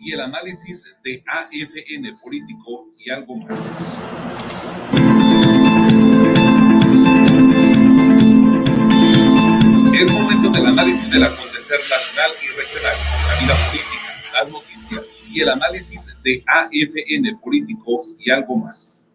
y el análisis de AFN político y algo más. Es momento del análisis del acontecer nacional y regional, la vida política, las noticias y el análisis de AFN político y algo más.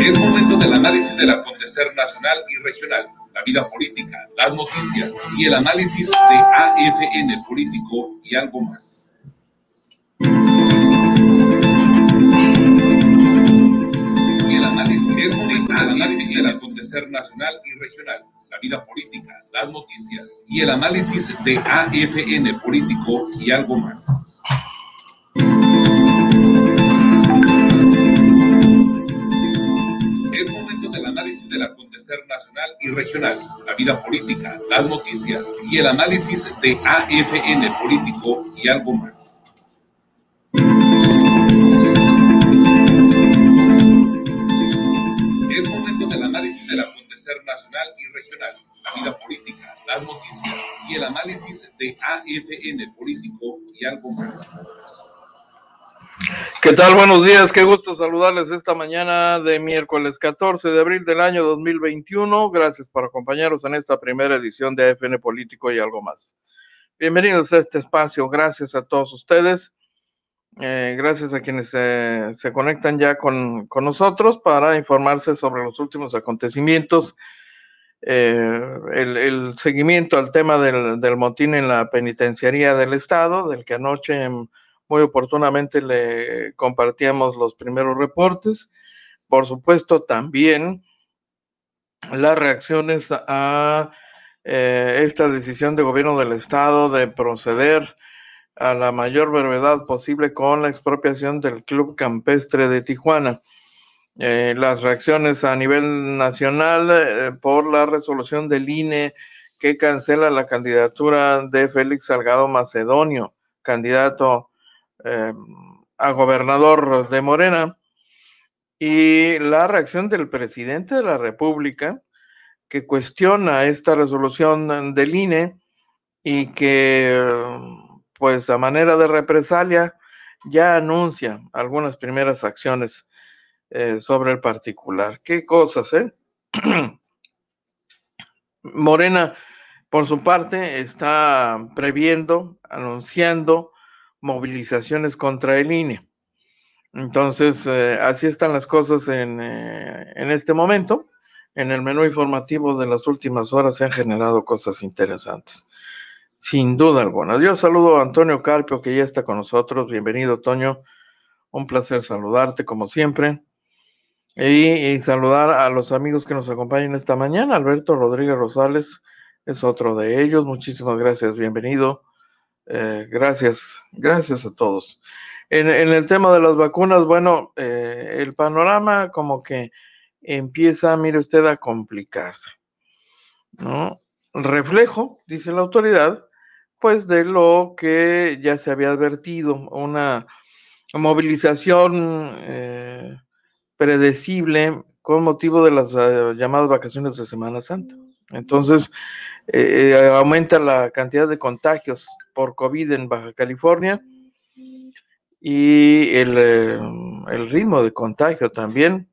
Es momento del análisis del acontecer nacional y regional, la vida política, las noticias y el análisis de AFN político y algo más. el análisis, es análisis del acontecer nacional y regional, la vida política, las noticias y el análisis de AFN político y algo más. nacional y regional, la vida política, las noticias y el análisis de AFN político y algo más. Es momento del análisis del acontecer nacional y regional, la vida política, las noticias y el análisis de AFN político y algo más. ¿Qué tal? Buenos días, qué gusto saludarles esta mañana de miércoles 14 de abril del año 2021. Gracias por acompañarnos en esta primera edición de AFN Político y algo más. Bienvenidos a este espacio, gracias a todos ustedes, eh, gracias a quienes se conectan ya con, con, nosotros para informarse sobre los últimos acontecimientos, eh, el, el, seguimiento al tema del, del, motín en la penitenciaría del Estado, del que anoche... Muy oportunamente le compartíamos los primeros reportes. Por supuesto, también las reacciones a eh, esta decisión de gobierno del Estado de proceder a la mayor brevedad posible con la expropiación del Club Campestre de Tijuana. Eh, las reacciones a nivel nacional eh, por la resolución del INE que cancela la candidatura de Félix Salgado Macedonio, candidato Em, a gobernador de Morena y la reacción del presidente de la República que cuestiona esta resolución del INE y que pues a manera de represalia ya anuncia algunas primeras acciones eh, sobre el particular. Qué cosas, ¿eh? Morena, por su parte, está previendo, anunciando movilizaciones contra el INE. Entonces, eh, así están las cosas en, eh, en, este momento. En el menú informativo de las últimas horas se han generado cosas interesantes, sin duda alguna. Yo saludo a Antonio Carpio, que ya está con nosotros. Bienvenido, Toño. Un placer saludarte, como siempre. Y, y saludar a los amigos que nos acompañan esta mañana. Alberto Rodríguez Rosales es otro de ellos. Muchísimas gracias. Bienvenido. Eh, gracias, gracias a todos. En, el tema de las vacunas, bueno, eh, el panorama como que empieza, mire usted, a complicarse. ¿no? Reflejo, dice la autoridad, pues de lo que ya se había advertido, una movilización eh, predecible con motivo de las llamadas vacaciones de Semana Santa. Entonces, aumenta la cantidad de contagios por COVID en Baja California y eh, el, ritmo de contagio también.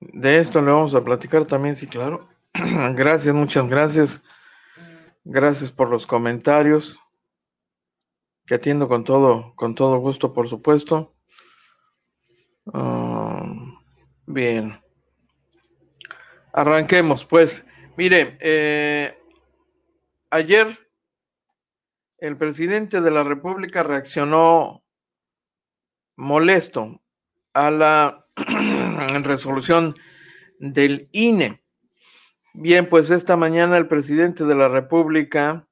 De esto le vamos a platicar también, sí, claro. gracias, muchas gracias. Gracias por los comentarios que atiendo con todo, con todo gusto, por supuesto. Ah. Bien. Arranquemos, pues. Mire, eh, ayer el presidente de la República reaccionó molesto a la resolución del INE. Bien, pues esta mañana el presidente de la República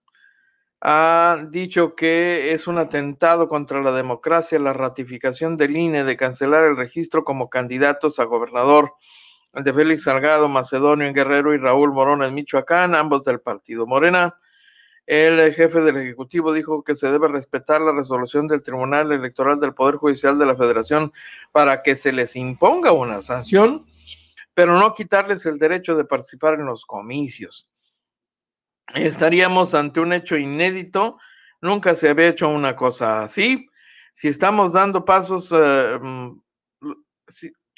ha dicho que es un atentado contra la democracia la ratificación del INE de cancelar el registro como candidatos a gobernador de Félix Salgado, Macedonio en Guerrero y Raúl Morón en Michoacán, ambos del partido Morena. El jefe del Ejecutivo dijo que se debe respetar la resolución del Tribunal Electoral del Poder Judicial de la Federación para que se les imponga una sanción, pero no quitarles el derecho de participar en los comicios estaríamos ante un hecho inédito. Nunca se había hecho una cosa así. Si estamos dando pasos, eh, mm,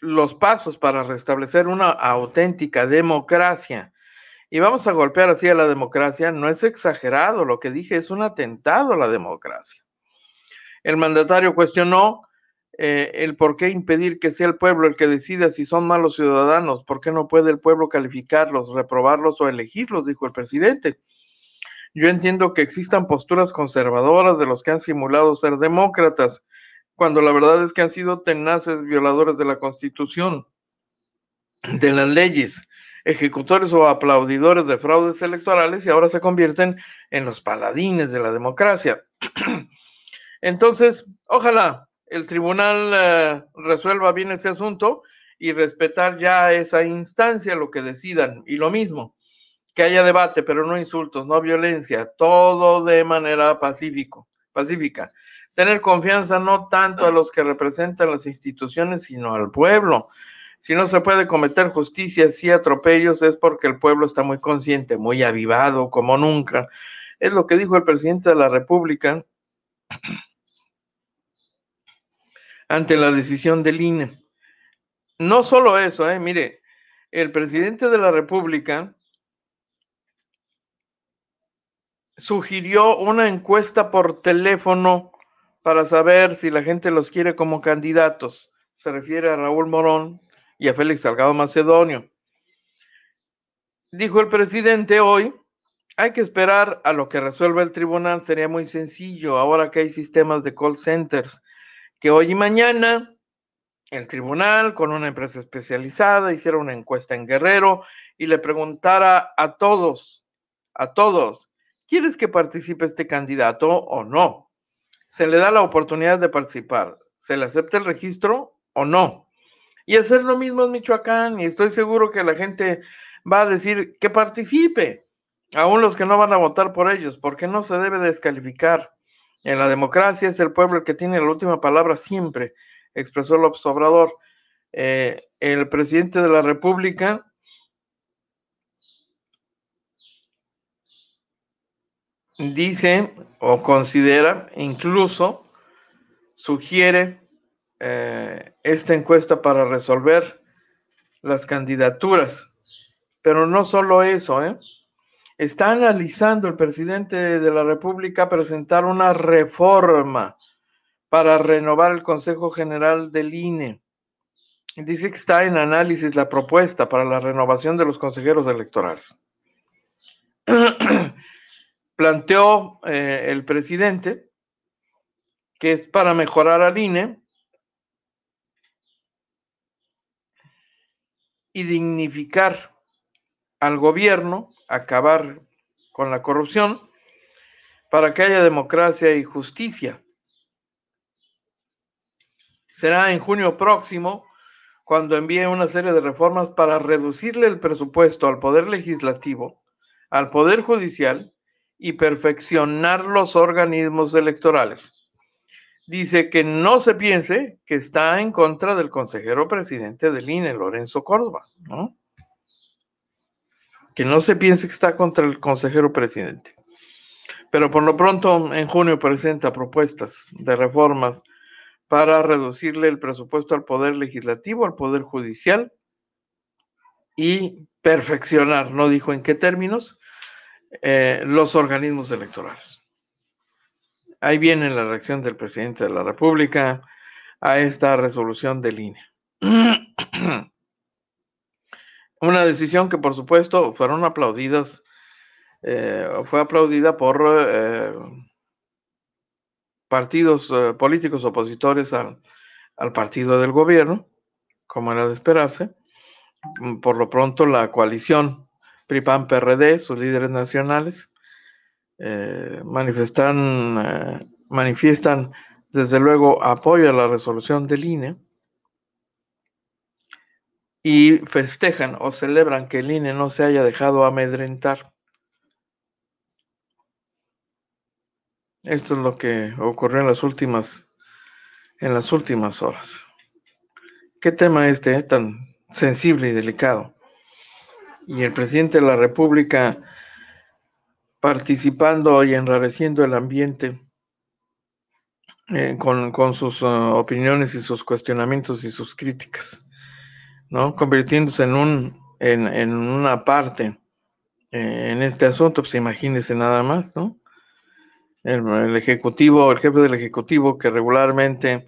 los pasos para restablecer una auténtica democracia y vamos a golpear así a la democracia, no es exagerado lo que dije, es un atentado a la democracia. El mandatario cuestionó eh, el por qué impedir que sea el pueblo el que decida si son malos ciudadanos, por qué no puede el pueblo calificarlos, reprobarlos o elegirlos, dijo el presidente. Yo entiendo que existan posturas conservadoras de los que han simulado ser demócratas, cuando la verdad es que han sido tenaces violadores de la Constitución, de las leyes, ejecutores o aplaudidores de fraudes electorales y ahora se convierten en los paladines de la democracia. Entonces, ojalá el tribunal eh, resuelva bien ese asunto y respetar ya esa instancia, lo que decidan. Y lo mismo, que haya debate, pero no insultos, no violencia, todo de manera pacífico, pacífica. Tener confianza no tanto a los que representan las instituciones, sino al pueblo. Si no se puede cometer justicia, si atropellos, es porque el pueblo está muy consciente, muy avivado, como nunca. Es lo que dijo el presidente de la República ante la decisión del INE. No solo eso, eh, mire, el presidente de la República sugirió una encuesta por teléfono para saber si la gente los quiere como candidatos. Se refiere a Raúl Morón y a Félix Salgado Macedonio. Dijo el presidente hoy, hay que esperar a lo que resuelva el tribunal, sería muy sencillo ahora que hay sistemas de call centers que hoy y mañana el tribunal con una empresa especializada hiciera una encuesta en Guerrero y le preguntara a todos, a todos, ¿quieres que participe este candidato o no? Se le da la oportunidad de participar, se le acepta el registro o no. Y hacer lo mismo en Michoacán, y estoy seguro que la gente va a decir que participe, aún los que no van a votar por ellos, porque no se debe descalificar en la democracia es el pueblo el que tiene la última palabra siempre, expresó el Obrador. Eh, el presidente de la República dice o considera, incluso sugiere eh, esta encuesta para resolver las candidaturas. Pero no solo eso, ¿eh? está analizando el presidente de la República presentar una reforma para renovar el Consejo General del INE. Dice que está en análisis la propuesta para la renovación de los consejeros electorales. Planteó eh, el presidente que es para mejorar al INE y dignificar al gobierno, acabar con la corrupción, para que haya democracia y justicia. Será en junio próximo cuando envíe una serie de reformas para reducirle el presupuesto al Poder Legislativo, al Poder Judicial y perfeccionar los organismos electorales. Dice que no se piense que está en contra del consejero presidente del INE, Lorenzo Córdoba, ¿no? que no se piense que está contra el consejero presidente. Pero por lo pronto, en junio presenta propuestas de reformas para reducirle el presupuesto al Poder Legislativo, al Poder Judicial y perfeccionar, no dijo en qué términos, eh, los organismos electorales. Ahí viene la reacción del presidente de la República a esta resolución de línea. Una decisión que, por supuesto, fueron aplaudidas, eh, fue aplaudida por eh, partidos eh, políticos opositores al, partido del gobierno, como era de esperarse. Mm, por lo pronto, la coalición PRIPAN-PRD, sus líderes nacionales, manifiestan desde luego apoyo a la resolución de línea y festejan o celebran que el INE no se haya dejado amedrentar. Esto es lo que ocurrió en las últimas, en las últimas horas. Qué tema este eh, tan sensible y delicado. Y el presidente de la República participando y enrareciendo el ambiente eh, con, sus ah, opiniones y sus cuestionamientos y sus críticas. ¿no? Convirtiéndose en, un, en, en una parte eh, en este asunto, pues imagínense nada más, ¿no? El, ejecutivo, el jefe del ejecutivo que regularmente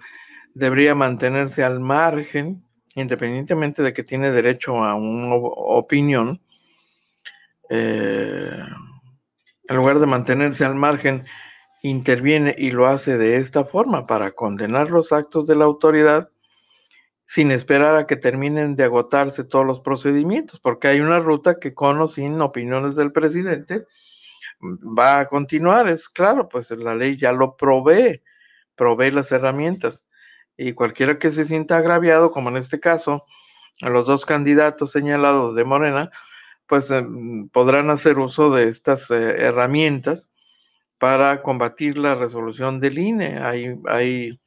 debería mantenerse al margen, independientemente de que tiene derecho a una opinión, eh, en lugar de mantenerse al margen, interviene y lo hace de esta forma para condenar los actos de la autoridad sin esperar a que terminen de agotarse todos los procedimientos, porque hay una ruta que con o sin opiniones del presidente va a continuar, es claro, pues la ley ya lo provee, provee las herramientas. Y cualquiera que se sienta agraviado, como en este caso, a los dos candidatos señalados de Morena, pues eh, podrán hacer uso de estas eh, herramientas para combatir la resolución del INE. Hay, hay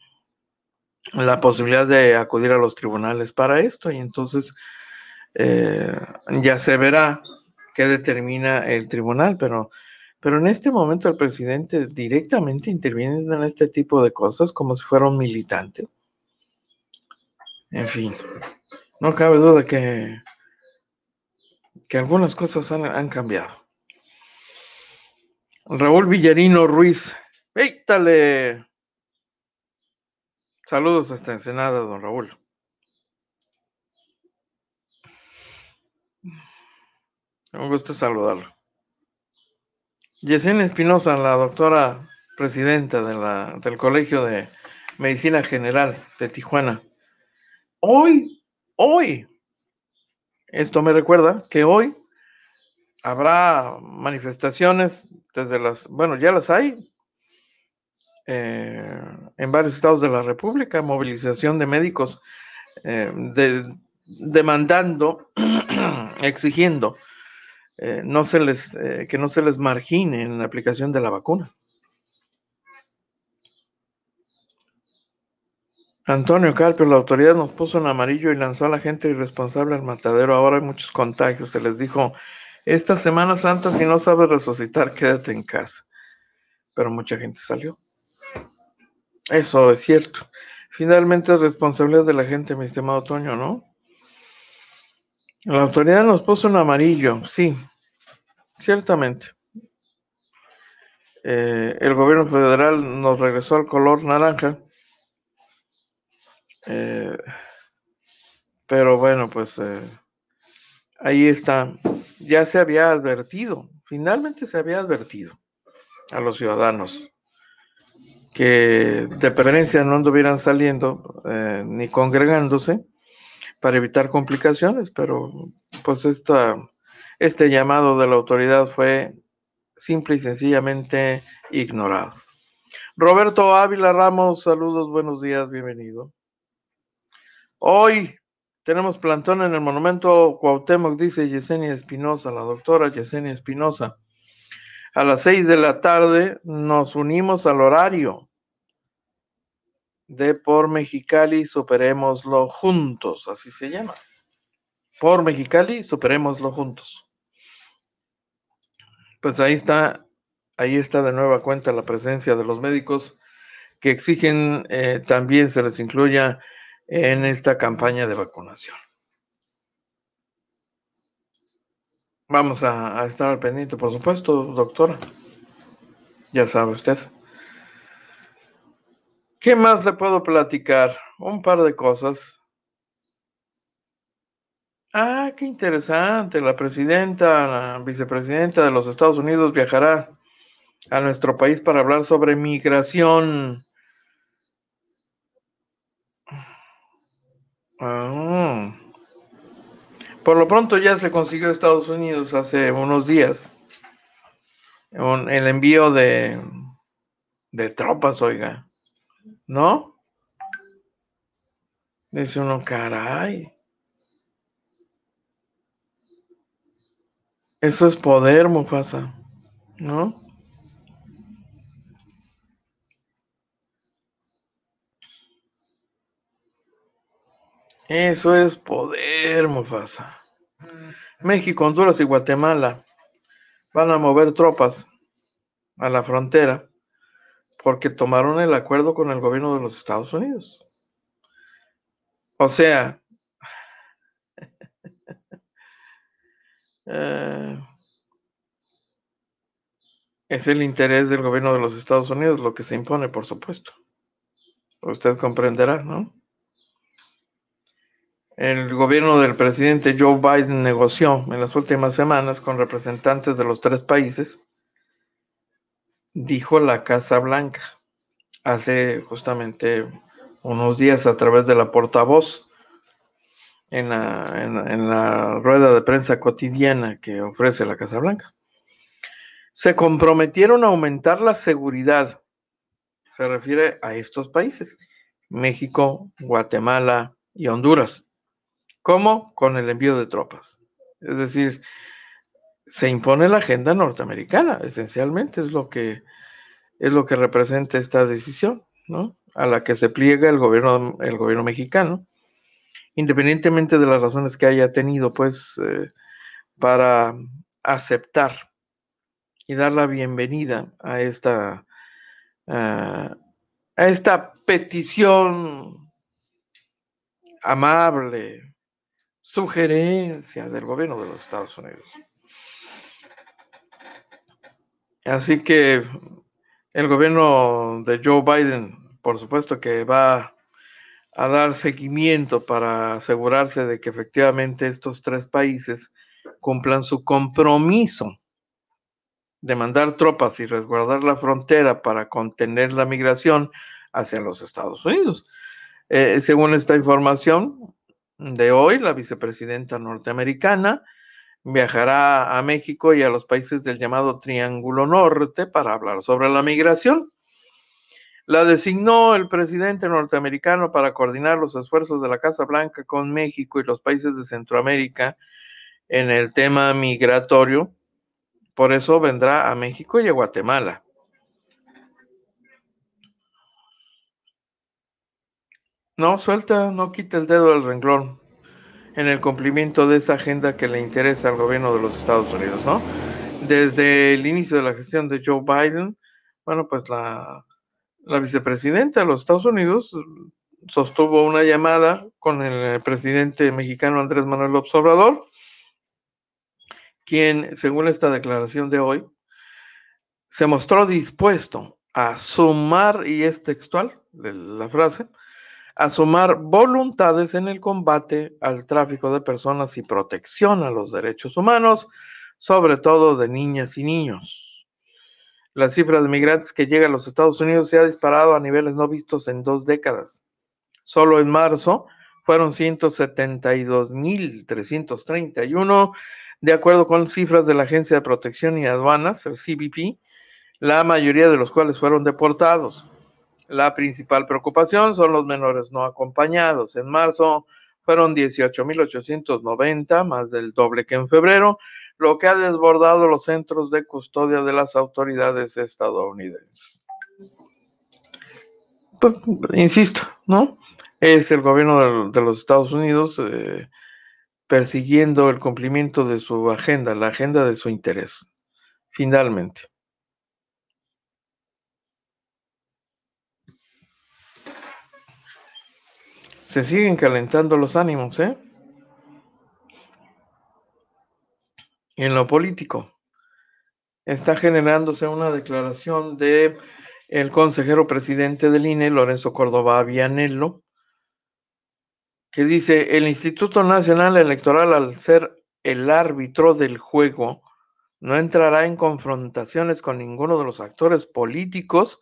la posibilidad de acudir a los tribunales para esto y entonces eh, ya se verá qué determina el tribunal, pero, pero en este momento el presidente directamente interviene en este tipo de cosas como si fuera un militante. En fin, no cabe duda que, que algunas cosas han, cambiado. Raúl Villarino Ruiz, ¡éítale! Saludos hasta Ensenada, don Raúl. Me gusta saludarlo. Yesenia Espinosa, la doctora presidenta de la, del Colegio de Medicina General de Tijuana. Hoy, hoy, esto me recuerda que hoy habrá manifestaciones desde las, bueno, ya las hay, eh, en varios estados de la República, movilización de médicos eh, demandando, exigiendo eh, que no se les margine en la aplicación de la vacuna. Antonio Carpio, la autoridad nos puso en amarillo y lanzó a la gente irresponsable al matadero. Ahora hay muchos contagios. Se les dijo, esta Semana Santa, si no sabes resucitar, quédate en casa. Pero mucha gente salió. Eso es cierto. Finalmente es responsabilidad de la gente, mi estimado Toño, ¿no? La autoridad nos puso en amarillo, sí, ciertamente. Eh, el gobierno federal nos regresó al color naranja. Eh, pero bueno, pues eh, ahí está. Ya se había advertido, finalmente se había advertido a los ciudadanos que de preferencia no anduvieran saliendo eh, ni congregándose para evitar complicaciones, pero pues esta, este llamado de la autoridad fue simple y sencillamente ignorado. Roberto Ávila Ramos, saludos, buenos días, bienvenido. Hoy tenemos plantón en el monumento Cuauhtémoc, dice Yesenia Espinosa, la doctora Yesenia Espinosa a las seis de la tarde nos unimos al horario de Por Mexicali, superémoslo juntos, así se llama. Por Mexicali, superémoslo juntos. Pues ahí está, ahí está de nueva cuenta la presencia de los médicos que exigen eh, también se les incluya en esta campaña de vacunación. Vamos a, estar al pendiente, por supuesto, doctora. Ya sabe usted. ¿Qué más le puedo platicar? Un par de cosas. Ah, qué interesante. La presidenta, la vicepresidenta de los Estados Unidos viajará a nuestro país para hablar sobre migración. Ah. Por lo pronto ya se consiguió Estados Unidos hace unos días el envío de, de tropas, oiga, ¿no? Dice uno, caray. Eso es poder, Mufasa, ¿no? Eso es poder, Mufasa. México, Honduras y Guatemala van a mover tropas a la frontera porque tomaron el acuerdo con el gobierno de los Estados Unidos. O sea, eh, es el interés del gobierno de los Estados Unidos lo que se impone, por supuesto. Usted comprenderá, ¿no? El gobierno del presidente Joe Biden negoció en las últimas semanas con representantes de los tres países, dijo la Casa Blanca hace justamente unos días a través de la portavoz en la, la rueda de prensa cotidiana que ofrece la Casa Blanca. Se comprometieron a aumentar la seguridad. Se refiere a estos países, México, Guatemala y Honduras ¿Cómo? Con el envío de tropas. Es decir, se impone la agenda norteamericana, esencialmente es lo que es lo que representa esta decisión, ¿no? A la que se pliega el gobierno, el gobierno mexicano, independientemente de las razones que haya tenido, pues, eh, para aceptar y dar la bienvenida a esta, a esta petición amable, sugerencia del gobierno de los Estados Unidos. Así que el gobierno de Joe Biden, por supuesto que va a dar seguimiento para asegurarse de que efectivamente estos tres países cumplan su compromiso de mandar tropas y resguardar la frontera para contener la migración hacia los Estados Unidos. Eh, según esta información, de hoy, la vicepresidenta norteamericana viajará a México y a los países del llamado Triángulo Norte para hablar sobre la migración. La designó el presidente norteamericano para coordinar los esfuerzos de la Casa Blanca con México y los países de Centroamérica en el tema migratorio. Por eso vendrá a México y a Guatemala. No, suelta, no quita el dedo del renglón en el cumplimiento de esa agenda que le interesa al gobierno de los Estados Unidos, ¿no? Desde el inicio de la gestión de Joe Biden, bueno, pues la, la vicepresidenta de los Estados Unidos sostuvo una llamada con el presidente mexicano Andrés Manuel López Obrador, quien, según esta declaración de hoy, se mostró dispuesto a sumar, y es textual la frase, asomar voluntades en el combate al tráfico de personas y protección a los derechos humanos, sobre todo de niñas y niños. La cifra de migrantes que llega a los Estados Unidos se ha disparado a niveles no vistos en dos décadas. Solo en marzo fueron 172.331, de acuerdo con cifras de la Agencia de Protección y Aduanas, el CBP, la mayoría de los cuales fueron deportados. La principal preocupación son los menores no acompañados. En marzo fueron 18.890, más del doble que en febrero, lo que ha desbordado los centros de custodia de las autoridades estadounidenses. Pues, insisto, ¿no? Es el gobierno de los Estados Unidos eh, persiguiendo el cumplimiento de su agenda, la agenda de su interés, finalmente. Se siguen calentando los ánimos, ¿eh? en lo político, está generándose una declaración de el consejero presidente del INE, Lorenzo Córdoba Vianello, que dice, el Instituto Nacional Electoral, al ser el árbitro del juego, no entrará en confrontaciones con ninguno de los actores políticos,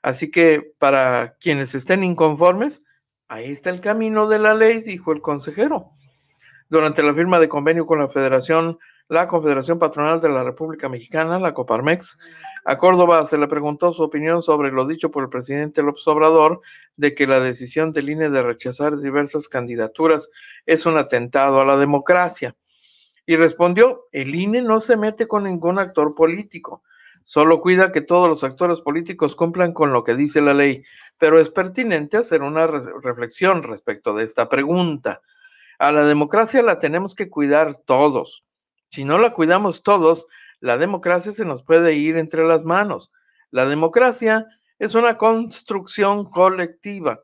así que para quienes estén inconformes, Ahí está el camino de la ley, dijo el consejero. Durante la firma de convenio con la Federación, la Confederación Patronal de la República Mexicana, la Coparmex, a Córdoba se le preguntó su opinión sobre lo dicho por el presidente López Obrador de que la decisión del INE de rechazar diversas candidaturas es un atentado a la democracia. Y respondió, el INE no se mete con ningún actor político. Solo cuida que todos los actores políticos cumplan con lo que dice la ley, pero es pertinente hacer una reflexión respecto de esta pregunta. A la democracia la tenemos que cuidar todos. Si no la cuidamos todos, la democracia se nos puede ir entre las manos. La democracia es una construcción colectiva.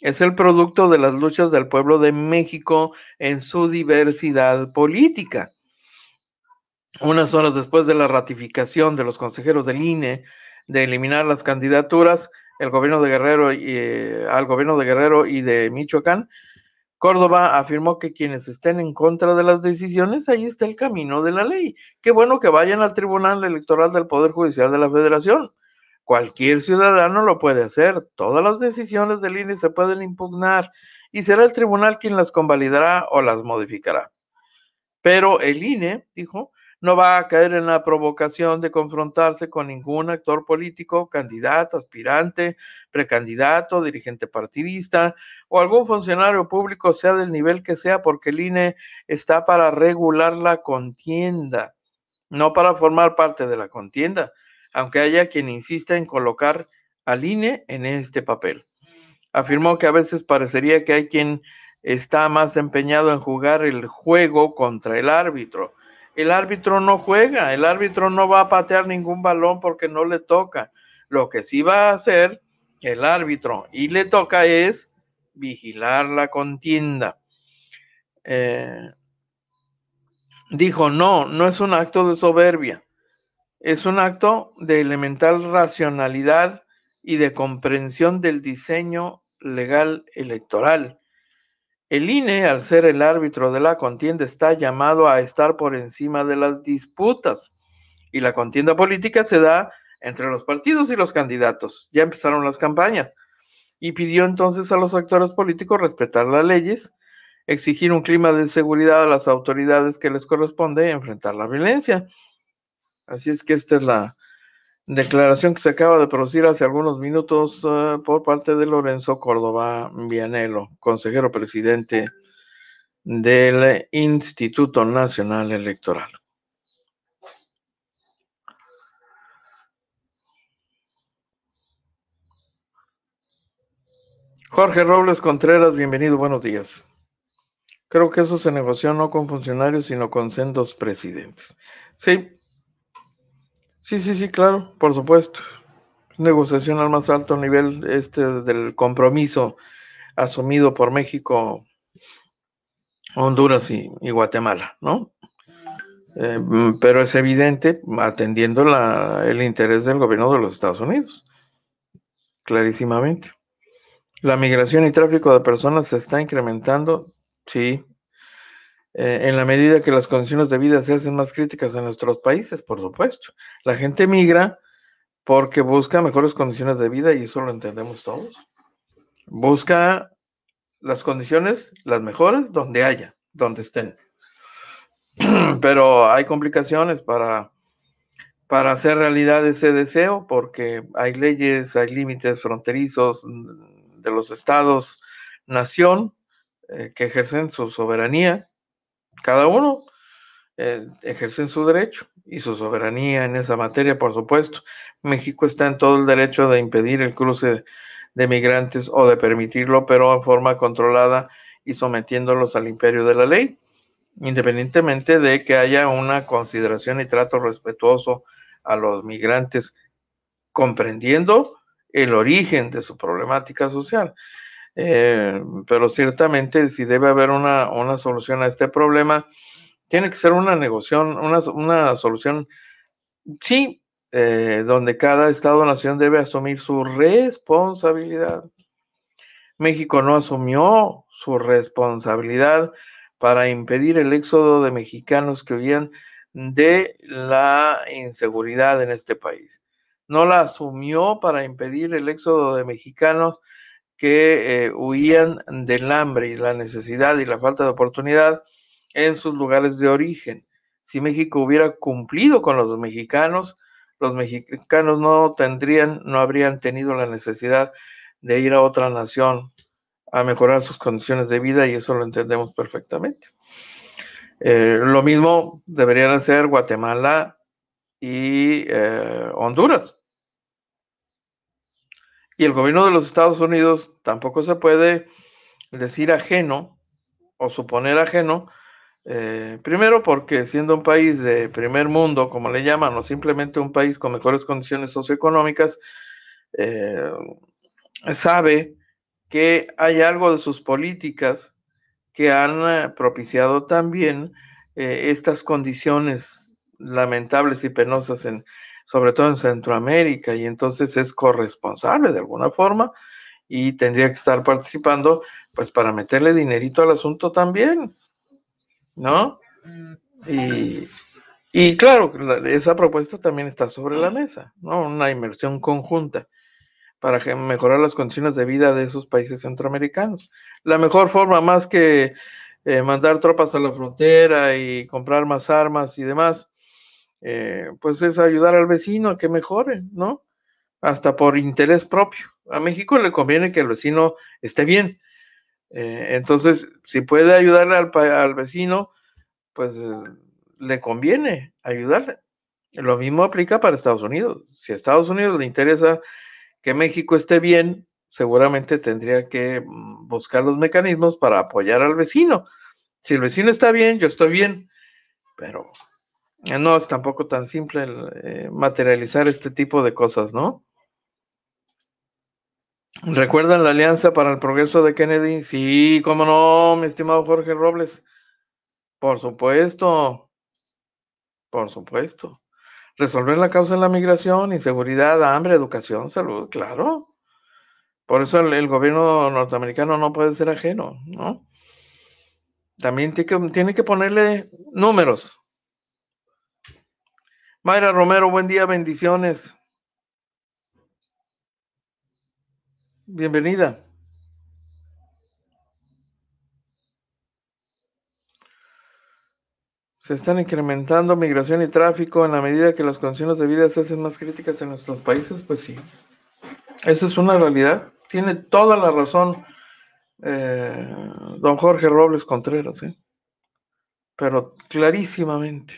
Es el producto de las luchas del pueblo de México en su diversidad política unas horas después de la ratificación de los consejeros del INE de eliminar las candidaturas el gobierno de Guerrero y, eh, al gobierno de Guerrero y de Michoacán, Córdoba afirmó que quienes estén en contra de las decisiones, ahí está el camino de la ley. Qué bueno que vayan al Tribunal Electoral del Poder Judicial de la Federación. Cualquier ciudadano lo puede hacer. Todas las decisiones del INE se pueden impugnar y será el tribunal quien las convalidará o las modificará. Pero el INE, dijo, no va a caer en la provocación de confrontarse con ningún actor político, candidato, aspirante, precandidato, dirigente partidista o algún funcionario público, sea del nivel que sea, porque el INE está para regular la contienda, no para formar parte de la contienda, aunque haya quien insista en colocar al INE en este papel. Afirmó que a veces parecería que hay quien está más empeñado en jugar el juego contra el árbitro el árbitro no juega, el árbitro no va a patear ningún balón porque no le toca. Lo que sí va a hacer el árbitro y le toca es vigilar la contienda. Eh, dijo, no, no es un acto de soberbia, es un acto de elemental racionalidad y de comprensión del diseño legal electoral. El INE, al ser el árbitro de la contienda, está llamado a estar por encima de las disputas. Y la contienda política se da entre los partidos y los candidatos. Ya empezaron las campañas. Y pidió entonces a los actores políticos respetar las leyes, exigir un clima de seguridad a las autoridades que les corresponde enfrentar la violencia. Así es que esta es la, Declaración que se acaba de producir hace algunos minutos ah, por parte de Lorenzo Córdoba Vianelo, consejero presidente del Instituto Nacional Electoral. Jorge Robles Contreras, bienvenido, buenos días. Creo que eso se negoció no con funcionarios, sino con sendos presidentes. Sí, Sí, sí, sí, claro, por supuesto. Negociación al más alto nivel este del compromiso asumido por México, Honduras y, Guatemala, ¿no? Eh, pero es evidente atendiendo el interés del gobierno de los Estados Unidos, clarísimamente. La migración y tráfico de personas se está incrementando, sí, eh, en la medida que las condiciones de vida se hacen más críticas en nuestros países, por supuesto. La gente migra porque busca mejores condiciones de vida y eso lo entendemos todos. Busca las condiciones, las mejores, donde haya, donde estén. Pero hay complicaciones para, para hacer realidad ese deseo porque hay leyes, hay límites fronterizos de los estados, nación, eh, que ejercen su soberanía cada uno eh, ejerce su derecho y su soberanía en esa materia, por supuesto. México está en todo el derecho de impedir el cruce de migrantes o de permitirlo, pero en forma controlada y sometiéndolos al imperio de la ley, independientemente de que haya una consideración y trato respetuoso a los migrantes, comprendiendo el origen de su problemática social. Eh, pero ciertamente si debe haber una, solución a este problema, tiene que ser una negociación, una, solución, sí, eh, donde cada Estado-nación debe asumir su responsabilidad. México no asumió su responsabilidad para impedir el éxodo de mexicanos que huían de la inseguridad en este país. No la asumió para impedir el éxodo de mexicanos que eh, huían del hambre y la necesidad y la falta de oportunidad en sus lugares de origen. Si México hubiera cumplido con los mexicanos, los mexicanos no tendrían, no habrían tenido la necesidad de ir a otra nación a mejorar sus condiciones de vida y eso lo entendemos perfectamente. Eh, lo mismo deberían hacer Guatemala y eh, Honduras. Y el gobierno de los Estados Unidos tampoco se puede decir ajeno o suponer ajeno, eh, primero porque siendo un país de primer mundo, como le llaman, o simplemente un país con mejores condiciones socioeconómicas, eh, sabe que hay algo de sus políticas que han eh, propiciado también estas condiciones lamentables y penosas en, sobre todo en Centroamérica, y entonces es corresponsable de alguna forma y tendría que estar participando, pues para meterle dinerito al asunto también, ¿no? Y, claro, esa propuesta también está sobre la mesa, ¿no? Una inversión conjunta para mejorar las condiciones de vida de esos países centroamericanos. La mejor forma, más que eh, mandar tropas a la frontera y comprar más armas y demás, eh, pues es ayudar al vecino a que mejore, ¿no? Hasta por interés propio. A México le conviene que el vecino esté bien. Eh, entonces, si puede ayudarle al, vecino, pues eh, le conviene ayudarle. Lo mismo aplica para Estados Unidos. Si a Estados Unidos le interesa que México esté bien, seguramente tendría que mm, buscar los mecanismos para apoyar al vecino. Si el vecino está bien, yo estoy bien, pero Ah, no es tampoco tan simple eh, materializar este tipo de cosas, ¿no? ¿Recuerdan la Alianza para el Progreso de Kennedy? Sí, cómo no, mi estimado Jorge Robles. Por supuesto, por supuesto. Resolver la causa de la migración, inseguridad, hambre, educación, salud, claro. Por eso el, gobierno norteamericano no puede ser ajeno, ¿no? También tiene que, tiene que ponerle números, Mayra Romero, buen día, bendiciones. Bienvenida. Se están incrementando migración y tráfico en la medida que las condiciones de vida se hacen más críticas en nuestros países, pues sí. Esa es una realidad. Tiene toda la razón eh, don Jorge Robles Contreras, ¿eh? pero clarísimamente.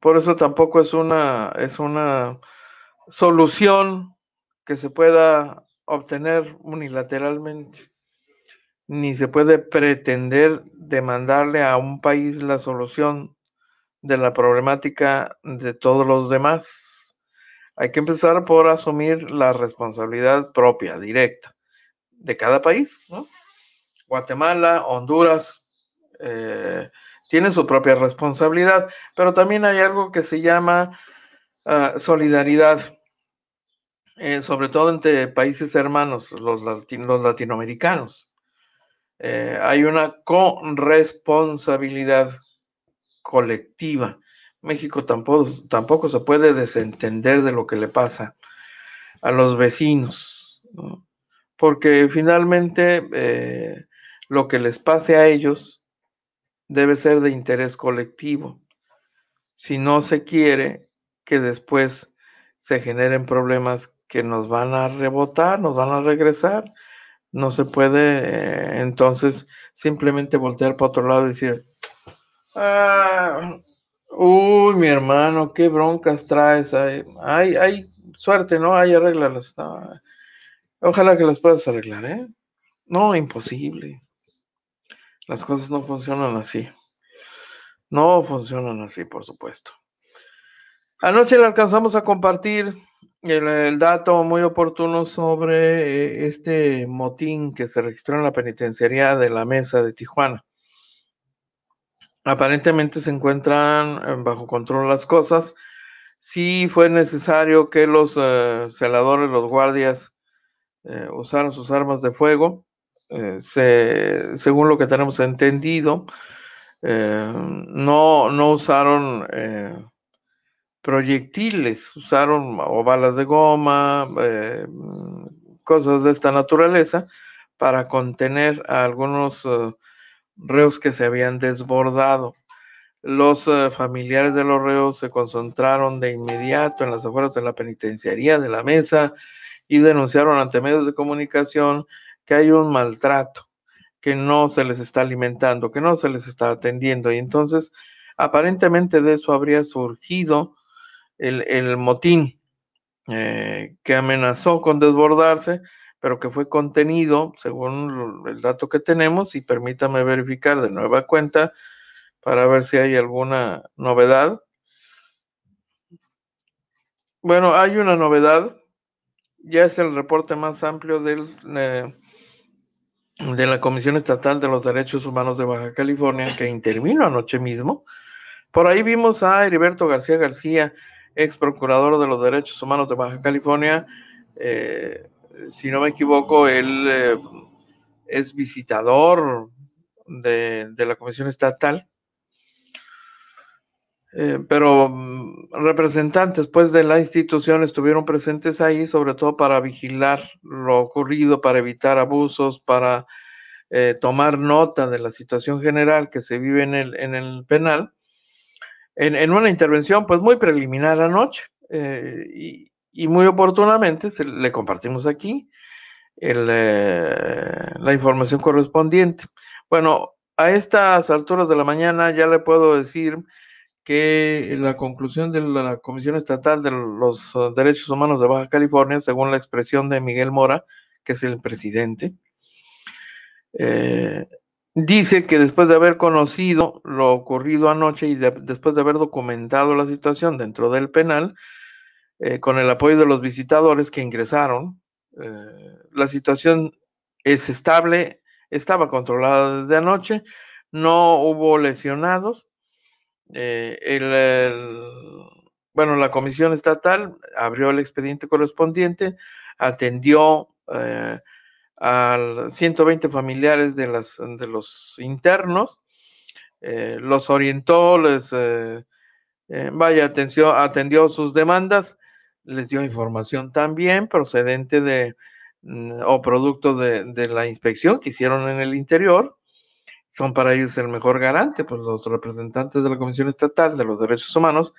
Por eso tampoco es una, es una solución que se pueda obtener unilateralmente, ni se puede pretender demandarle a un país la solución de la problemática de todos los demás. Hay que empezar por asumir la responsabilidad propia, directa, de cada país, Guatemala, Honduras, eh, tiene su propia responsabilidad, pero también hay algo que se llama ah, solidaridad, eh, sobre todo entre países hermanos, los, latinoamericanos. Eh, hay una corresponsabilidad colectiva. México tampoco, tampoco, se puede desentender de lo que le pasa a los vecinos, porque finalmente eh, lo que les pase a ellos debe ser de interés colectivo. Si no se quiere que después se generen problemas que nos van a rebotar, nos van a regresar, no se puede eh, entonces simplemente voltear para otro lado y decir, ah, uy, mi hermano, qué broncas traes. hay, hay suerte, ¿no? hay arréglalas. Ojalá que las puedas arreglar, ¿eh? No, imposible. Las cosas no funcionan así. No funcionan así, por supuesto. Anoche le alcanzamos a compartir el, dato muy oportuno sobre eh, este motín que se registró en la penitenciaría de la Mesa de Tijuana. Aparentemente se encuentran eh, bajo control las cosas. Sí fue necesario que los eh, celadores, los guardias, usaran sus armas de fuego eh, según lo que tenemos entendido, eh, no, usaron eh, proyectiles, usaron o balas de goma, cosas de esta naturaleza, para contener a algunos reos que se habían desbordado. Los familiares de los reos se concentraron de inmediato en las afueras de la penitenciaría de la mesa y denunciaron ante medios de comunicación que hay un maltrato, que no se les está alimentando, que no se les está atendiendo. Y entonces, aparentemente de eso habría surgido el, el motín eh, que amenazó con desbordarse, pero que fue contenido, según el dato que tenemos, y permítame verificar de nueva cuenta para ver si hay alguna novedad. Bueno, hay una novedad, ya es el reporte más amplio del eh, de la Comisión Estatal de los Derechos Humanos de Baja California, que intervino anoche mismo. Por ahí vimos a Heriberto García García, ex procurador de los Derechos Humanos de Baja California. Eh, si no me equivoco, él eh, es visitador de, de la Comisión Estatal eh, pero mm, representantes pues, de la institución estuvieron presentes ahí, sobre todo para vigilar lo ocurrido, para evitar abusos, para eh, tomar nota de la situación general que se vive en el, penal, en, una intervención pues muy preliminar anoche eh, y, muy oportunamente le compartimos aquí la información correspondiente. Bueno, a estas alturas de la mañana ya le puedo decir que la conclusión de la Comisión Estatal de los eh, Derechos Humanos de Baja California, según la expresión de Miguel Mora, que es el presidente, eh, dice que después de haber conocido lo ocurrido anoche y después de haber documentado la situación dentro del penal, eh, con el apoyo de los visitadores que ingresaron, la situación es estable, estaba controlada desde anoche, no hubo lesionados eh, bueno, la comisión estatal abrió el expediente correspondiente, atendió eh, a 120 familiares de, las, de los internos, eh, los orientó, les eh, vaya, atención, atendió sus demandas, les dio información también procedente de mm, o producto de la inspección que hicieron en el interior son para ellos el mejor garante, pues los representantes de la Comisión Estatal de los Derechos Humanos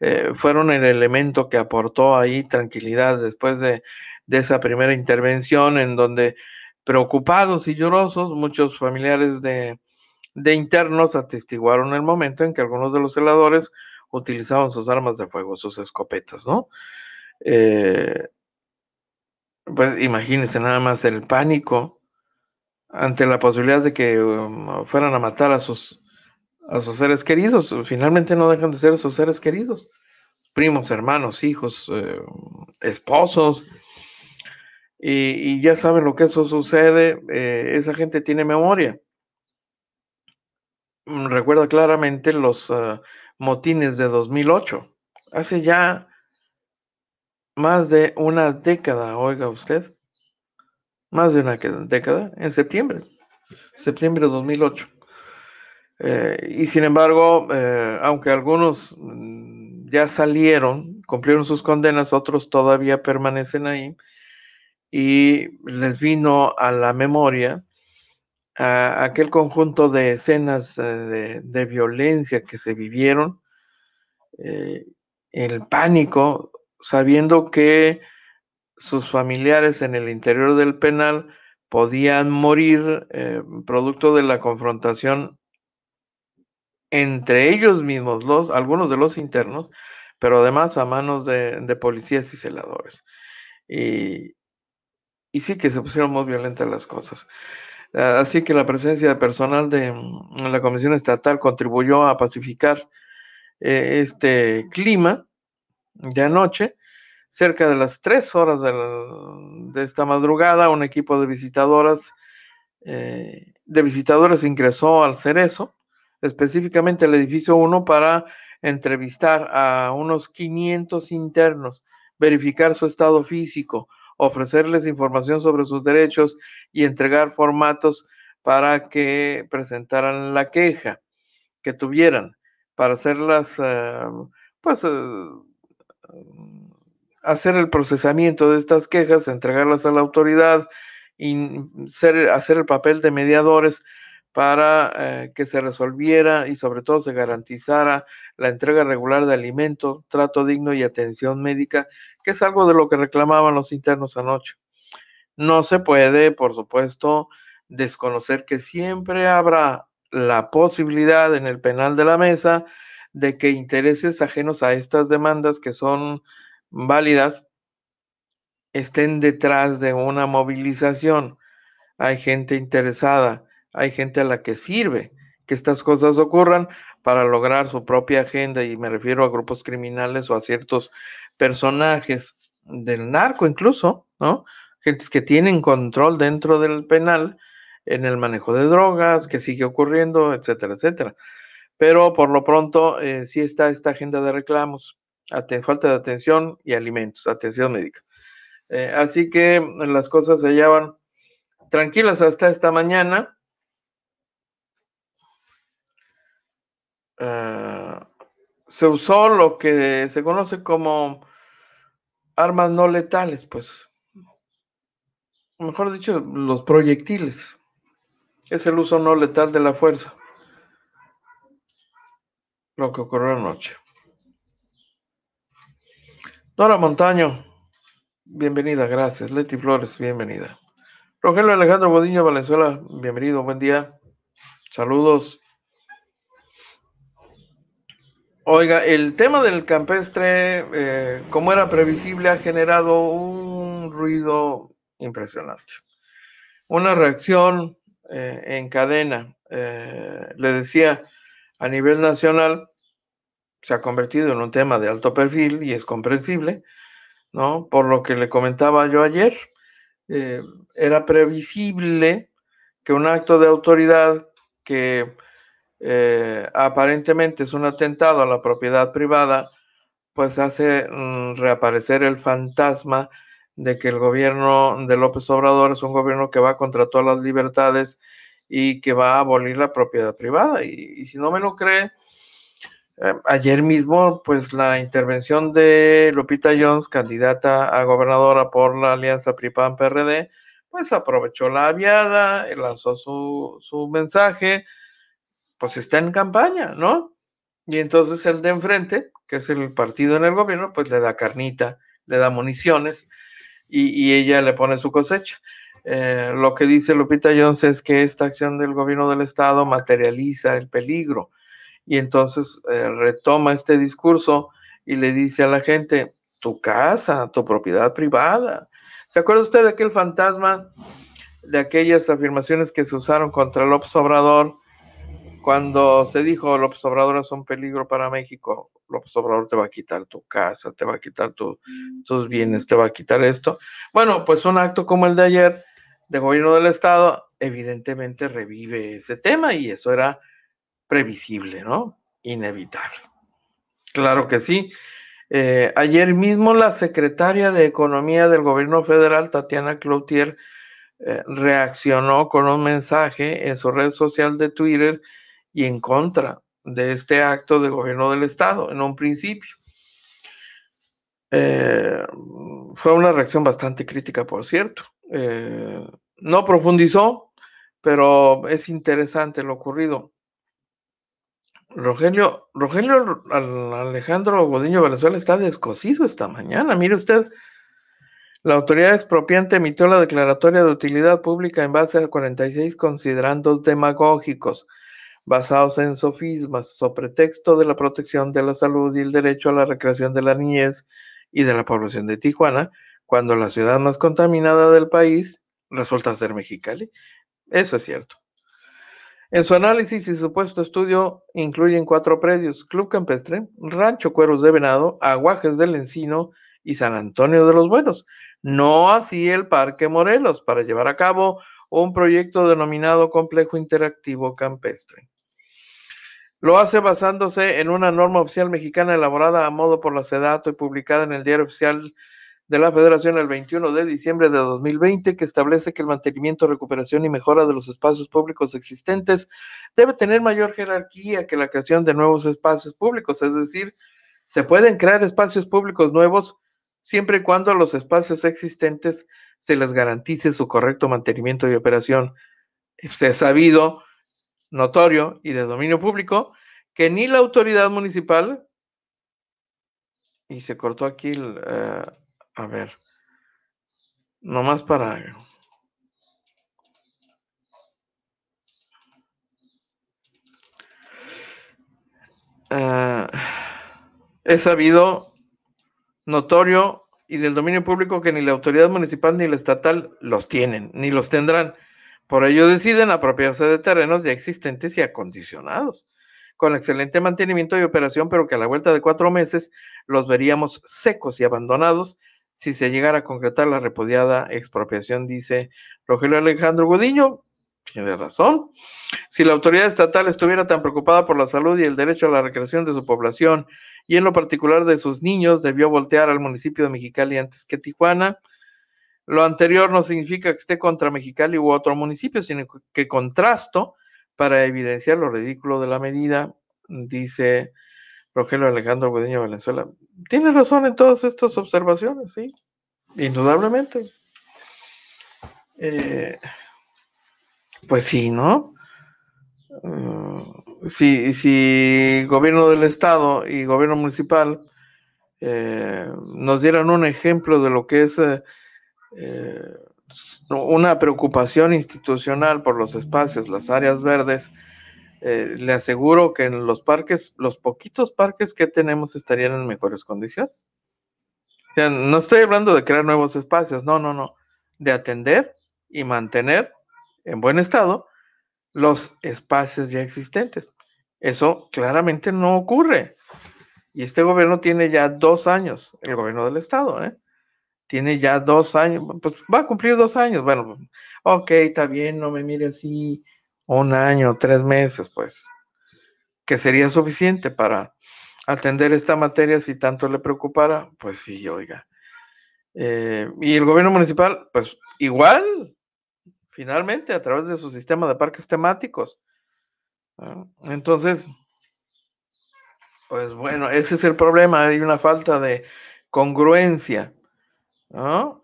eh, fueron el elemento que aportó ahí tranquilidad después de, esa primera intervención en donde preocupados y llorosos muchos familiares de, internos atestiguaron el momento en que algunos de los celadores utilizaban sus armas de fuego, sus escopetas, ¿no? Eh, pues imagínense nada más el pánico ante la posibilidad de que um, fueran a matar a sus, a sus seres queridos. Finalmente no dejan de ser sus seres queridos. Primos, hermanos, hijos, eh, esposos. Y, ya saben lo que eso sucede. Eh, esa gente tiene memoria. Mm, recuerda claramente los ah, motines de 2008. Hace ya más de una década, oiga usted más de una década, en septiembre, septiembre de 2008. Eh, y sin embargo, eh, aunque algunos mm, ya salieron, cumplieron sus condenas, otros todavía permanecen ahí y les vino a la memoria a aquel conjunto de escenas eh, de, violencia que se vivieron, el pánico, sabiendo que sus familiares en el interior del penal podían morir eh, producto de la confrontación entre ellos mismos, los, algunos de los internos, pero además a manos de, policías y celadores. Y, sí que se pusieron muy violentas las cosas. Así que la presencia de personal de la Comisión Estatal contribuyó a pacificar eh, este clima de anoche Cerca de las 3 horas de, esta madrugada, un equipo de visitadoras eh, de visitadores ingresó al Cerezo, específicamente al edificio 1, para entrevistar a unos 500 internos, verificar su estado físico, ofrecerles información sobre sus derechos y entregar formatos para que presentaran la queja que tuvieran, para hacerlas, eh, pues, eh, hacer el procesamiento de estas quejas, entregarlas a la autoridad y ser, hacer el papel de mediadores para eh, que se resolviera y sobre todo se garantizara la entrega regular de alimento, trato digno y atención médica, que es algo de lo que reclamaban los internos anoche. No se puede, por supuesto, desconocer que siempre habrá la posibilidad en el penal de la mesa de que intereses ajenos a estas demandas que son válidas estén detrás de una movilización. Hay gente interesada, hay gente a la que sirve que estas cosas ocurran para lograr su propia agenda y me refiero a grupos criminales o a ciertos personajes del narco incluso, ¿no? Gentes que tienen control dentro del penal en el manejo de drogas, que sigue ocurriendo, etcétera, etcétera. Pero por lo pronto si eh, sí está esta agenda de reclamos falta de atención y alimentos, atención médica. Eh, así que mm, las cosas se hallaban tranquilas hasta esta mañana. Ah, se usó lo que se conoce como armas no letales, pues, mejor dicho, los proyectiles. Es el uso no letal de la fuerza, lo que ocurrió anoche. Nora Montaño, bienvenida, gracias. Leti Flores, bienvenida. Rogelio Alejandro Bodiño, Valenzuela, bienvenido, buen día. Saludos. Oiga, el tema del campestre, eh, como era previsible, ha generado un ruido impresionante. Una reacción eh, en cadena, eh, le decía, a nivel nacional, se ha convertido en un tema de alto perfil y es comprensible, ¿no? Por lo que le comentaba yo ayer, eh, era previsible que un acto de autoridad que eh, aparentemente es un atentado a la propiedad privada, pues hace mm, reaparecer el fantasma de que el gobierno de López Obrador es un gobierno que va contra todas las libertades y que va a abolir la propiedad privada. y si no me lo cree, Em, ayer mismo, pues la intervención de Lupita Jones, candidata a gobernadora por la alianza pan prd pues aprovechó la aviada, eh, lanzó su, mensaje, pues está en campaña, ¿no? Y entonces el de enfrente, que es el partido en el gobierno, pues le da carnita, le da municiones y, ella le pone su cosecha. Eh, lo que dice Lupita Jones es que esta acción del gobierno del Estado materializa el peligro y entonces eh, retoma este discurso y le dice a la gente, tu casa, tu propiedad privada. ¿Se acuerda usted de aquel fantasma, de aquellas afirmaciones que se usaron contra López Obrador cuando se dijo López Obrador es un peligro para México? López Obrador te va a quitar tu casa, te va a quitar tus bienes, te va a quitar esto. Bueno, pues un acto como el de ayer de gobierno del Estado evidentemente revive ese tema y eso era previsible, ¿no? Inevitable. Claro que sí. Eh, ayer mismo la secretaria de Economía del Gobierno Federal, Tatiana Cloutier, eh, reaccionó con un mensaje en su red social de Twitter y en contra de este acto de gobierno del Estado en un principio. Eh, fue una reacción bastante crítica, por cierto. no profundizó, pero es interesante lo ocurrido. Rogelio, Rogelio Alejandro Godiño Valenzuela está descosido esta mañana. Mire usted, la autoridad expropiante emitió la declaratoria de utilidad pública en base a 46 considerandos demagógicos, basados en sofismas, o pretexto de la protección de la salud y el derecho a la recreación de la niñez y de la población de Tijuana, cuando la ciudad más contaminada del país resulta ser Mexicali. Eso es cierto. En su análisis y supuesto estudio incluyen cuatro predios, Club Campestre, Rancho Cueros de Venado, Aguajes del Encino y San Antonio de los Buenos. No así el Parque Morelos, para llevar a cabo un proyecto denominado Complejo Interactivo Campestre. Lo hace basándose en una norma oficial mexicana elaborada a modo por la SEDATO y publicada en el Diario Oficial de la Federación el 21 de diciembre de 2020 que establece que el mantenimiento, recuperación y mejora de los espacios públicos existentes debe tener mayor jerarquía que la creación de nuevos espacios públicos, es decir, se pueden crear espacios públicos nuevos siempre y cuando a los espacios existentes se les garantice su correcto mantenimiento y operación. ha sabido, notorio y de dominio público que ni la autoridad municipal, y se cortó aquí el... Eh, a ver. más para... Ah, es sabido, notorio y del dominio público que ni la autoridad municipal ni la estatal los tienen, ni los tendrán. Por ello deciden apropiarse de terrenos ya existentes y acondicionados, con excelente mantenimiento y operación, pero que a la vuelta de cuatro meses los veríamos secos y abandonados si se llegara a concretar la repudiada expropiación, dice Rogelio Alejandro Gudiño. Tiene razón. Si la autoridad estatal estuviera tan preocupada por la salud y el derecho a la recreación de su población, y en lo particular de sus niños, debió voltear al municipio de Mexicali antes que Tijuana. Lo anterior no significa que esté contra Mexicali u otro municipio, sino que contrasto para evidenciar lo ridículo de la medida, dice Rogelio Alejandro Gudiño Venezuela. Tiene razón en todas estas observaciones, sí, indudablemente. Eh, pues sí, ¿no? Eh, si, gobierno del Estado y gobierno municipal eh, nos dieran un ejemplo de lo que es una preocupación institucional por los espacios, las áreas verdes, eh, le aseguro que en los parques, los poquitos parques que tenemos estarían en mejores condiciones. O sea, no estoy hablando de crear nuevos espacios, no, no, no, de atender y mantener en buen estado los espacios ya existentes. Eso claramente no ocurre. Y este gobierno tiene ya dos años, el gobierno del Estado, ¿eh? Tiene ya dos años, pues va a cumplir dos años. Bueno, ok, está bien, no me mire así, un año, tres meses, pues, que sería suficiente para atender esta materia si tanto le preocupara, pues sí, oiga. Eh, y el gobierno municipal, pues igual, finalmente, a través de su sistema de parques temáticos. Entonces, pues bueno, ese es el problema, hay una falta de congruencia.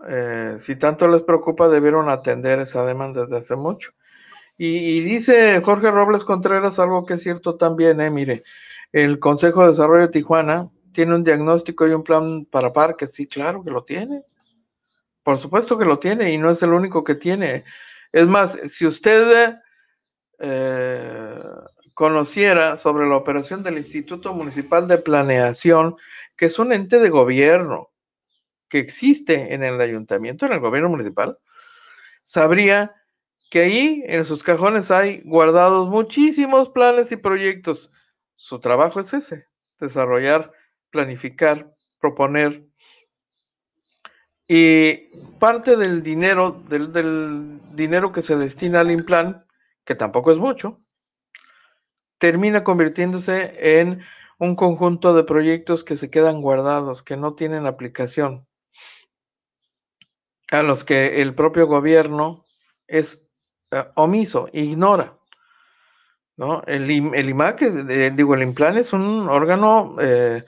Eh, si tanto les preocupa, debieron atender esa demanda desde hace mucho. Y, dice Jorge Robles Contreras algo que es cierto también, eh, mire, el Consejo de Desarrollo de Tijuana tiene un diagnóstico y un plan para parques, sí, claro que lo tiene. Por supuesto que lo tiene y no es el único que tiene. Es más, si usted eh, conociera sobre la operación del Instituto Municipal de Planeación, que es un ente de gobierno que existe en el ayuntamiento, en el gobierno municipal, sabría que ahí en sus cajones hay guardados muchísimos planes y proyectos. Su trabajo es ese, desarrollar, planificar, proponer. Y parte del dinero, del, dinero que se destina al implant, que tampoco es mucho, termina convirtiéndose en un conjunto de proyectos que se quedan guardados, que no tienen aplicación, a los que el propio gobierno es eh, omiso, ignora. El, el IMAC, eh, digo, el IMPLAN es un órgano eh,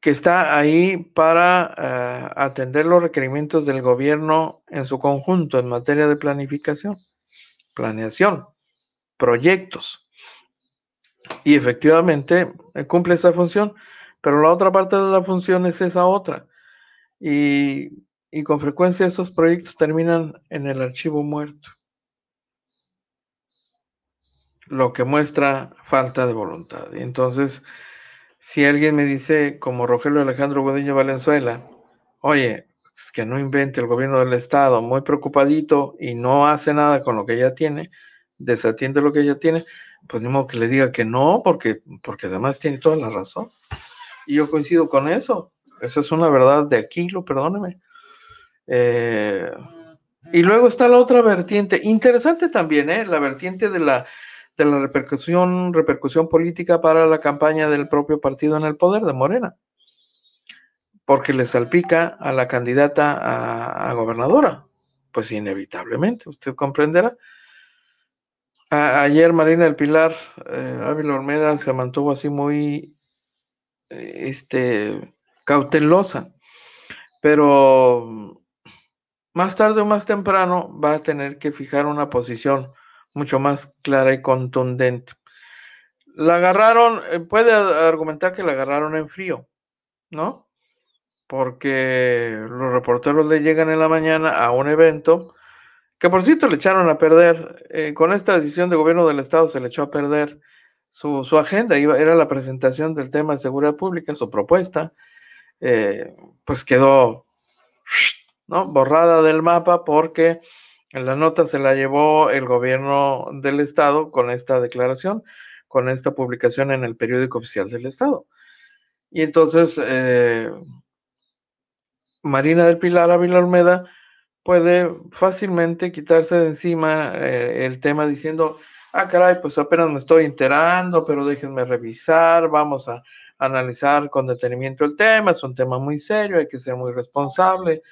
que está ahí para atender los requerimientos del gobierno en su conjunto en materia de planificación, planeación, proyectos. Y efectivamente cumple esa función, pero la otra parte de la función es esa otra. Y y con frecuencia esos proyectos terminan en el archivo muerto, lo que muestra falta de voluntad. entonces, si alguien me dice, como Rogelio Alejandro Gudiño Valenzuela, oye, que no invente el gobierno del Estado, muy preocupadito y no hace nada con lo que ya tiene, desatiende lo que ya tiene, pues ni modo que le diga que no, porque, porque además tiene toda la razón. Y yo coincido con eso. Eso es una verdad de aquí, lo perdóneme eh, y luego está la otra vertiente, interesante también, ¿eh? la vertiente de la, la repercusión, repercusión política para la campaña del propio partido en el poder de Morena, porque le salpica a la candidata a, gobernadora, pues inevitablemente, usted comprenderá. ayer Marina del Pilar eh, Ávila Ormeda se mantuvo así muy eh, este, cautelosa, pero más tarde o más temprano va a tener que fijar una posición mucho más clara y contundente. La agarraron, eh, puede argumentar que la agarraron en frío, ¿no? Porque los reporteros le llegan en la mañana a un evento que por cierto le echaron a perder. Eh, con esta decisión del gobierno del Estado se le echó a perder su, agenda, era la presentación del tema de seguridad pública, su propuesta, eh, pues quedó Borrada del mapa porque en la nota se la llevó el gobierno del estado con esta declaración, con esta publicación en el periódico oficial del estado. Y entonces eh, Marina del Pilar Ávila Olmeda puede fácilmente quitarse de encima eh, el tema diciendo, ah, caray, pues apenas me estoy enterando, pero déjenme revisar, vamos a analizar con detenimiento el tema, es un tema muy serio, hay que ser muy responsable,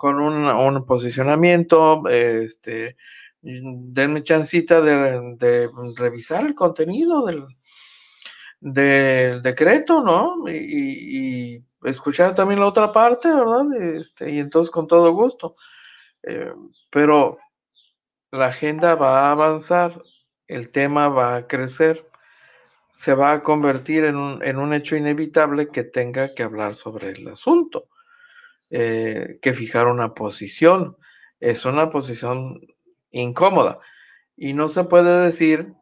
con un, posicionamiento, este, denme chancita de, revisar el contenido del, del decreto, ¿no? Y, escuchar también la otra parte, ¿verdad? Este, y entonces con todo gusto. Eh, pero la agenda va a avanzar, el tema va a crecer, se va a convertir en un hecho inevitable que tenga que hablar sobre el asunto. Eh, que fijar una posición. Es una posición incómoda. Y no se puede decir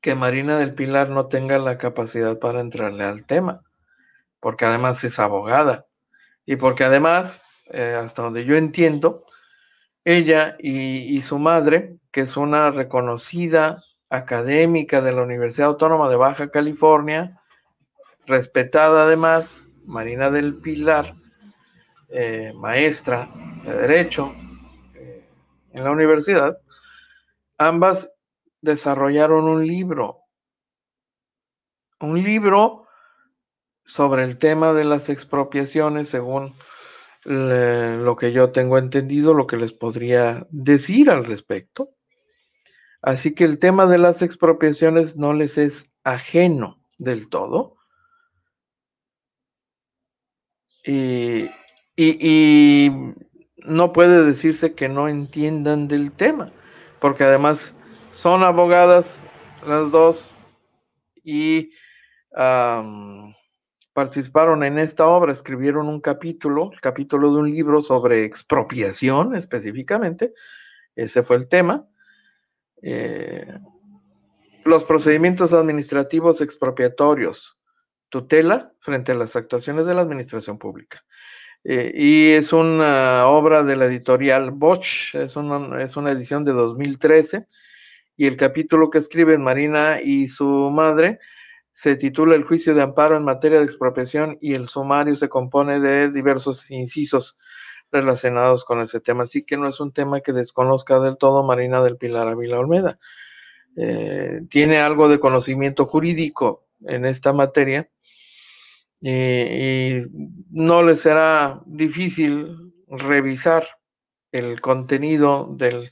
que Marina del Pilar no tenga la capacidad para entrarle al tema, porque además es abogada y porque además, eh, hasta donde yo entiendo, ella y, su madre, que es una reconocida académica de la Universidad Autónoma de Baja California, respetada además, Marina del Pilar, eh, maestra de Derecho eh, en la universidad, ambas desarrollaron un libro, un libro sobre el tema de las expropiaciones, según lo que yo tengo entendido, lo que les podría decir al respecto. Así que el tema de las expropiaciones no les es ajeno del todo. Y y, no puede decirse que no entiendan del tema, porque además son abogadas las dos y participaron en esta obra, escribieron un capítulo, el capítulo de un libro sobre expropiación específicamente, ese fue el tema. Eh, los procedimientos administrativos expropiatorios, tutela frente a las actuaciones de la administración pública. Eh, y es una obra de la editorial Bosch, es una, edición de 2013, y el capítulo que escriben Marina y su madre se titula El juicio de amparo en materia de expropiación y el sumario se compone de diversos incisos relacionados con ese tema. Así que no es un tema que desconozca del todo Marina del Pilar Ávila Olmeda. Eh, tiene algo de conocimiento jurídico en esta materia eh, y, no les será difícil revisar el contenido del,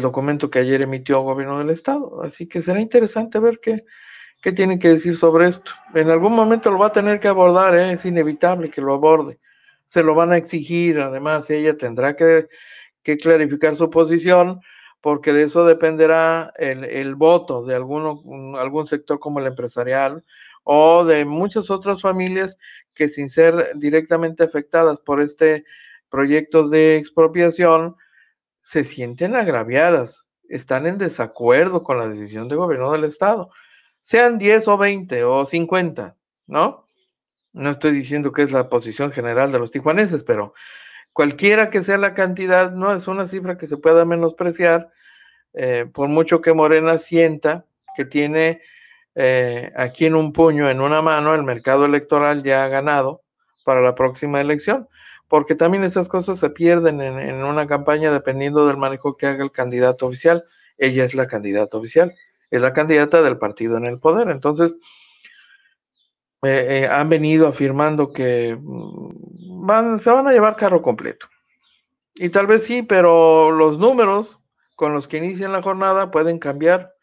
documento que ayer emitió el gobierno del estado. Así que será interesante ver qué, tienen que decir sobre esto. En algún momento lo va a tener que abordar, ¿eh? es inevitable que lo aborde. Se lo van a exigir, además, ella tendrá que, clarificar su posición porque de eso dependerá el, voto de alguno, algún sector como el empresarial, o de muchas otras familias que sin ser directamente afectadas por este proyecto de expropiación, se sienten agraviadas, están en desacuerdo con la decisión de gobierno del Estado, sean 10 o 20 o 50, ¿no? No estoy diciendo que es la posición general de los tijuaneses, pero cualquiera que sea la cantidad, no es una cifra que se pueda menospreciar, eh, por mucho que Morena sienta que tiene eh, aquí en un puño, en una mano, el mercado electoral ya ha ganado para la próxima elección, porque también esas cosas se pierden en, una campaña dependiendo del manejo que haga el candidato oficial. Ella es la candidata oficial, es la candidata del partido en el poder. Entonces, eh, eh, han venido afirmando que mm, van, se van a llevar carro completo. Y tal vez sí, pero los números con los que inician la jornada pueden cambiar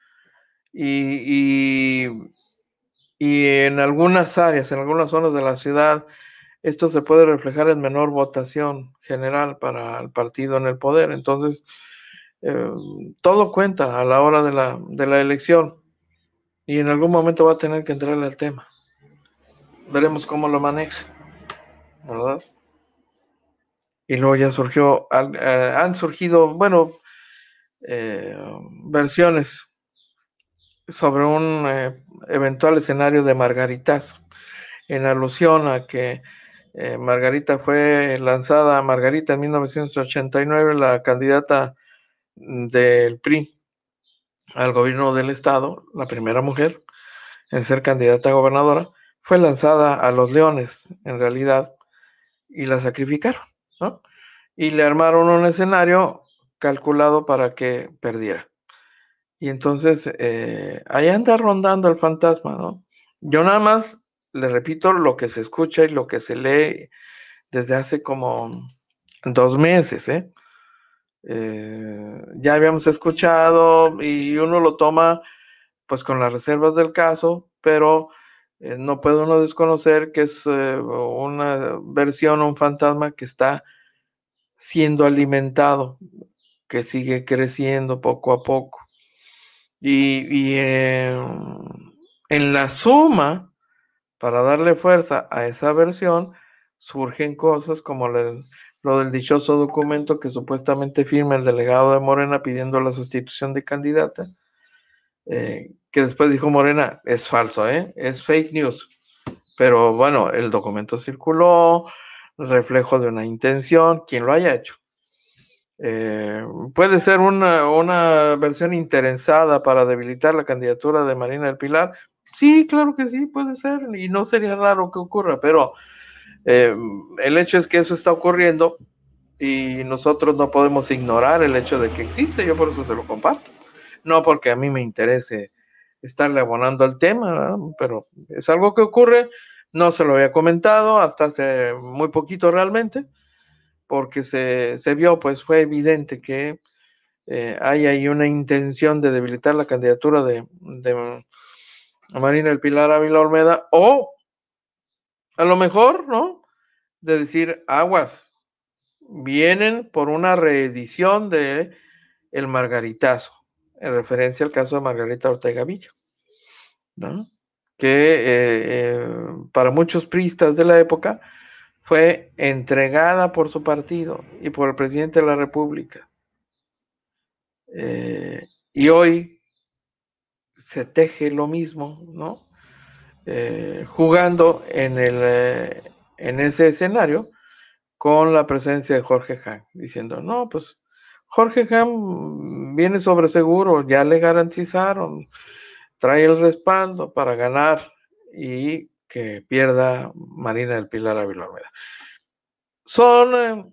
y, en algunas áreas, en algunas zonas de la ciudad, esto se puede reflejar en menor votación general para el partido en el poder. Entonces, eh, todo cuenta a la hora de la, de la, elección y en algún momento va a tener que entrarle al tema. Veremos cómo lo maneja, ¿verdad? Y luego ya surgió, eh, han surgido, bueno, eh, versiones sobre un eh, eventual escenario de margaritas en alusión a que eh, Margarita fue lanzada, Margarita en 1989, la candidata mm, del PRI al gobierno del estado, la primera mujer en ser candidata a gobernadora, fue lanzada a los leones, en realidad, y la sacrificaron, ¿no? Y le armaron un escenario calculado para que perdiera. Y entonces eh, ahí anda rondando el fantasma, ¿no? Yo nada más le repito lo que se escucha y lo que se lee desde hace como dos meses, ¿eh? eh ya habíamos escuchado y uno lo toma pues con las reservas del caso, pero eh, no puede uno desconocer que es una versión, o un fantasma que está siendo alimentado, que sigue creciendo poco a poco. Y, eh, en la suma, para darle fuerza a esa versión, surgen cosas como lo del dichoso documento que supuestamente firma el delegado de Morena pidiendo la sustitución de candidata, eh, que después dijo Morena, es falso, ¿eh? es fake news. Pero bueno, el documento circuló, reflejo de una intención, quien lo haya hecho. Eh, puede ser una, una, versión interesada para debilitar la candidatura de Marina del Pilar. Sí, claro que sí, puede ser, y no sería raro que ocurra, pero eh, el hecho es que eso está ocurriendo y nosotros no podemos ignorar el hecho de que existe, yo por eso se lo comparto. No porque a mí me interese estarle abonando al tema, pero es algo que ocurre, no se lo había comentado hasta hace muy poquito realmente porque se, vio, pues fue evidente que eh, hay ahí una intención de debilitar la candidatura de, Marina El Pilar Ávila Olmeda, o a lo mejor, ¿no? De decir, aguas, vienen por una reedición de El Margaritazo, en referencia al caso de Margarita Ortega Villa, ¿no? Que eh, eh, para muchos pristas de la época, fue entregada por su partido y por el presidente de la República. Eh, y hoy se teje lo mismo, ¿no? Eh, jugando en, el, eh, en ese escenario con la presencia de Jorge Han, diciendo, no, pues Jorge Hahn viene sobre seguro, ya le garantizaron, trae el respaldo para ganar y que pierda Marina del Pilar Ávila Olmeda. Son, eh,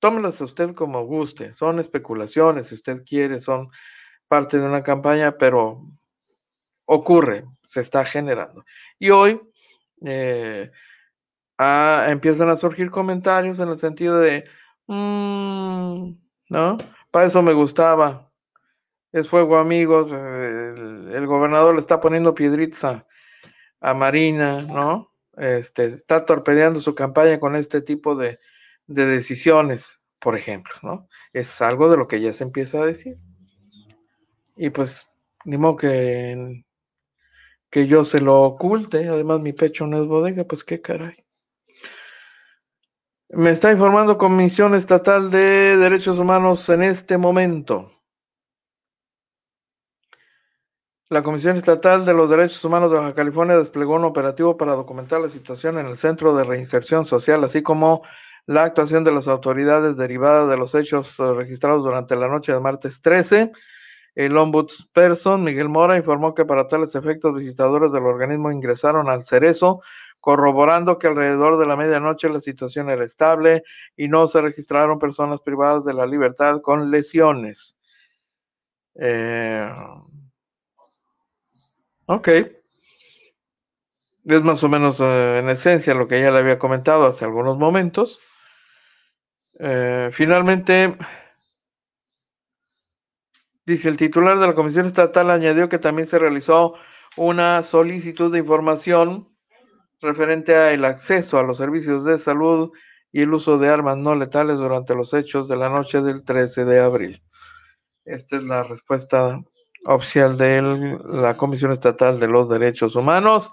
tómenlas a usted como guste, son especulaciones, si usted quiere, son parte de una campaña, pero ocurre, se está generando. Y hoy eh, ah, empiezan a surgir comentarios en el sentido de, mm, ¿no? Para eso me gustaba, es fuego amigos, el, gobernador le está poniendo piedritza, a Marina, ¿no? Este, está torpedeando su campaña con este tipo de, decisiones, por ejemplo, ¿no? Es algo de lo que ya se empieza a decir. Y pues, ni modo que, que yo se lo oculte, además mi pecho no es bodega, pues qué caray. Me está informando Comisión Estatal de Derechos Humanos en este momento. La Comisión Estatal de los Derechos Humanos de Baja California desplegó un operativo para documentar la situación en el Centro de Reinserción Social, así como la actuación de las autoridades derivada de los hechos eh, registrados durante la noche de martes 13. El ombudsperson Miguel Mora informó que para tales efectos visitadores del organismo ingresaron al Cerezo, corroborando que alrededor de la medianoche la situación era estable y no se registraron personas privadas de la libertad con lesiones. Eh, Ok. Es más o menos eh, en esencia lo que ya le había comentado hace algunos momentos. Eh, finalmente, dice el titular de la Comisión Estatal, añadió que también se realizó una solicitud de información referente al acceso a los servicios de salud y el uso de armas no letales durante los hechos de la noche del 13 de abril. Esta es la respuesta oficial de la Comisión Estatal de los Derechos Humanos.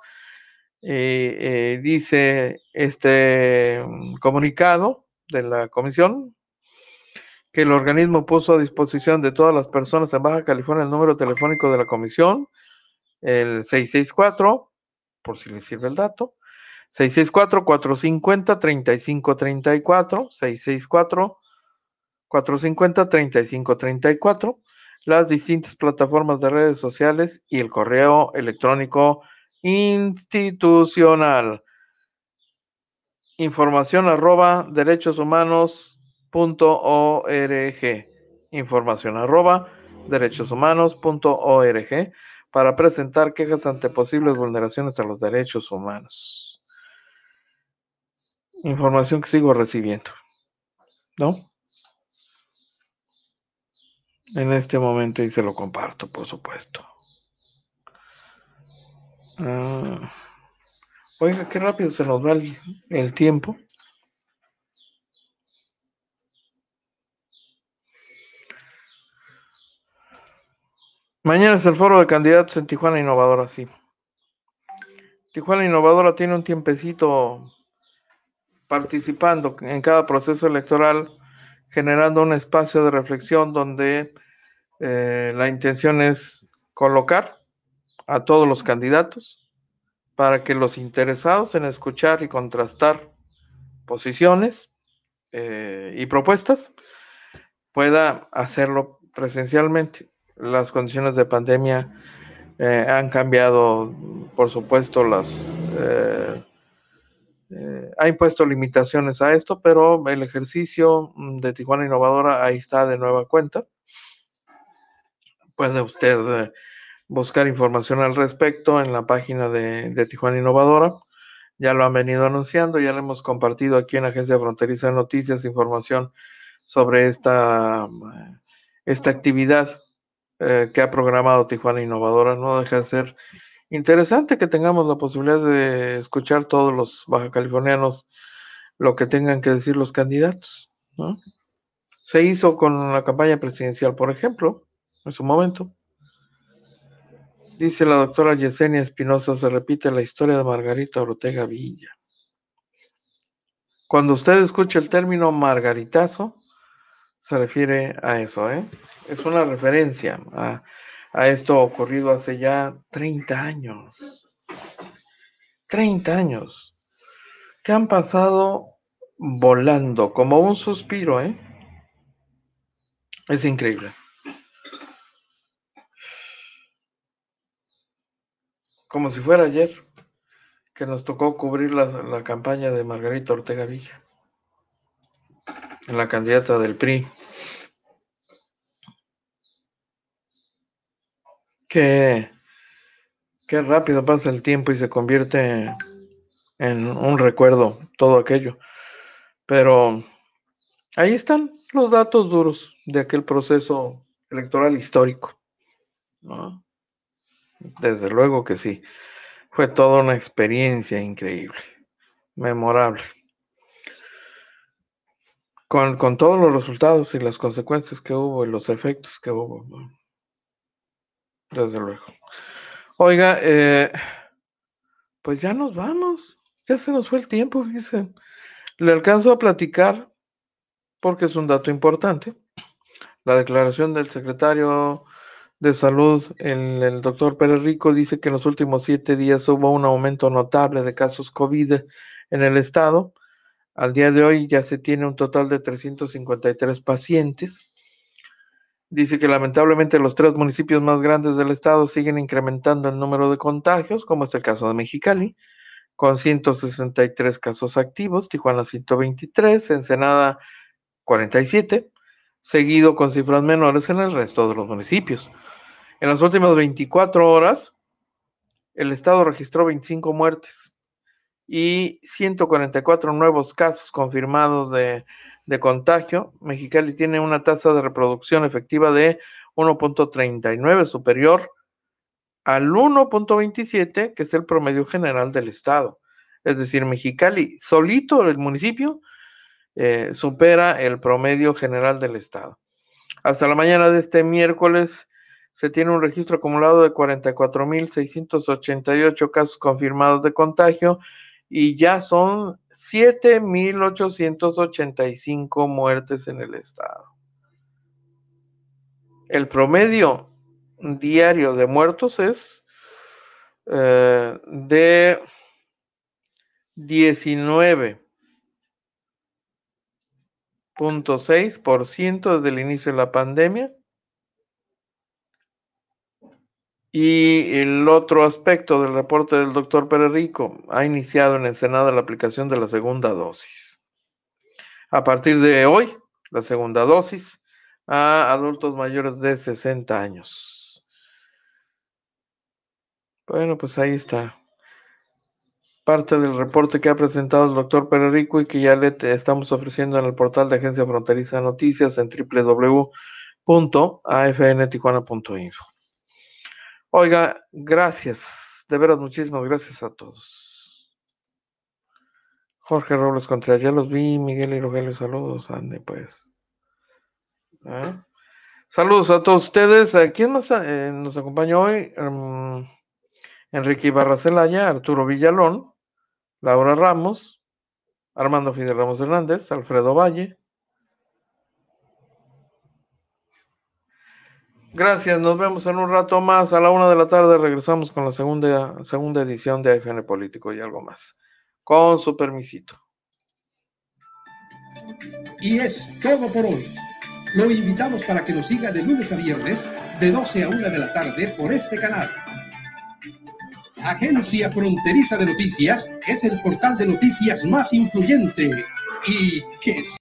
Eh, eh dice este mm, comunicado de la comisión que el organismo puso a disposición de todas las personas en Baja California el número telefónico de la comisión, el 664, por si le sirve el dato, 664-450-3534, 664-450-3534 las distintas plataformas de redes sociales y el correo electrónico institucional. Información arroba derechoshumanos.org. Información arroba derechoshumanos.org para presentar quejas ante posibles vulneraciones a los derechos humanos. Información que sigo recibiendo. ¿No? en este momento y se lo comparto, por supuesto. Ah, oiga, qué rápido se nos va el tiempo. Mañana es el foro de candidatos en Tijuana Innovadora, sí. Tijuana Innovadora tiene un tiempecito participando en cada proceso electoral generando un espacio de reflexión donde eh, la intención es colocar a todos los candidatos para que los interesados en escuchar y contrastar posiciones eh, y propuestas pueda hacerlo presencialmente. Las condiciones de pandemia eh, han cambiado, por supuesto, las eh, ha impuesto limitaciones a esto, pero el ejercicio mm, de Tijuana Innovadora ahí está de nueva cuenta. Puede usted eh, buscar información al respecto en la página de, Tijuana Innovadora. Ya lo han venido anunciando, ya lo hemos compartido aquí en Agencia Fronteriza de Noticias información sobre esta, eh, esta actividad que ha programado Tijuana Innovadora. No deja de ser interesante que tengamos la posibilidad de escuchar todos los bajacalifornianos lo que tengan que decir los candidatos. ¿no? Se hizo con la campaña presidencial, por ejemplo, en su momento. Dice la doctora Yesenia Espinosa, se repite la historia de Margarita Ortega Villa. Cuando usted escucha el término margaritazo, se refiere a eso, ¿eh? Es una referencia a a esto ocurrido hace ya 30 años. 30 años que han pasado volando, como un suspiro, ¿eh? Es increíble. Como si fuera ayer que nos tocó cubrir la, la campaña de Margarita Ortega Villa, la candidata del PRI Qué, rápido pasa el tiempo y se convierte en un recuerdo todo aquello. Pero ahí están los datos duros de aquel proceso electoral histórico. Desde luego que sí. Fue toda una experiencia increíble, memorable. Con, todos los resultados y las consecuencias que hubo y los efectos que hubo. Desde luego. Oiga, eh, pues ya nos vamos. Ya se nos fue el tiempo, dice. Le alcanzo a platicar, porque es un dato importante, la declaración del secretario de salud, el, el doctor Pérez Rico, dice que en los últimos siete días hubo un aumento notable de casos COVID en el estado. Al día de hoy ya se tiene un total de 353 pacientes Dice que lamentablemente los tres municipios más grandes del estado siguen incrementando el número de contagios, como es el caso de Mexicali, con 163 casos activos, Tijuana 123, Ensenada 47, seguido con cifras menores en el resto de los municipios. En las últimas 24 horas, el estado registró 25 muertes y 144 nuevos casos confirmados de de contagio, Mexicali tiene una tasa de reproducción efectiva de 1.39 superior al 1.27, que es el promedio general del estado. Es decir, Mexicali solito, el municipio, eh, supera el promedio general del estado. Hasta la mañana de este miércoles se tiene un registro acumulado de 44.688 casos confirmados de contagio y ya son 7.885 muertes en el estado. El promedio diario de muertos es eh, de 19.6% desde el inicio de la pandemia Y el otro aspecto del reporte del doctor Rico, ha iniciado en Ensenada la aplicación de la segunda dosis. A partir de hoy, la segunda dosis a adultos mayores de 60 años. Bueno, pues ahí está. Parte del reporte que ha presentado el doctor Rico y que ya le estamos ofreciendo en el portal de Agencia Fronteriza Noticias en www.afntijuana.info. Oiga, gracias, de veras, muchísimas gracias a todos. Jorge Robles Contreras, ya los vi, Miguel y Rogelio, saludos, ande pues. ¿Ah? Saludos a todos ustedes. ¿A ¿Quién eh, nos acompaña hoy? Mm, Enrique Ibarra Celaya, Arturo Villalón, Laura Ramos, Armando Fidel Ramos Hernández, Alfredo Valle, Gracias, nos vemos en un rato más. A la una de la tarde regresamos con la segunda, segunda edición de AFN Político y algo más. Con su permisito. Y es todo por hoy. Lo invitamos para que nos siga de lunes a viernes, de 12 a 1 de la tarde, por este canal. Agencia Fronteriza de Noticias es el portal de noticias más influyente y que